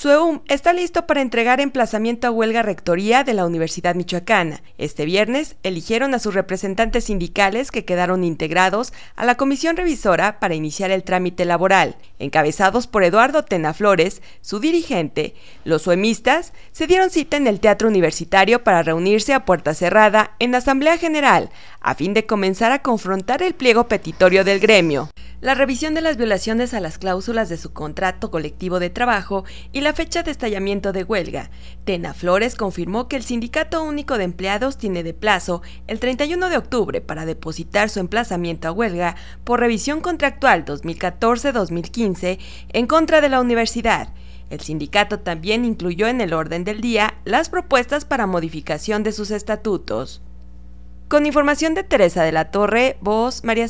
SUEUM está listo para entregar emplazamiento a huelga rectoría de la Universidad Michoacana. Este viernes eligieron a sus representantes sindicales que quedaron integrados a la comisión revisora para iniciar el trámite laboral. Encabezados por Eduardo Tena Flores, su dirigente, los suemistas se dieron cita en el Teatro Universitario para reunirse a puerta cerrada en Asamblea General a fin de comenzar a confrontar el pliego petitorio del gremio. La revisión de las violaciones a las cláusulas de su contrato colectivo de trabajo y la fecha de estallamiento de huelga. Tena Flores confirmó que el Sindicato Único de Empleados tiene de plazo el 31 de octubre para depositar su emplazamiento a huelga por revisión contractual 2014-2015 en contra de la universidad. El sindicato también incluyó en el orden del día las propuestas para modificación de sus estatutos. Con información de Teresa de la Torre, voz María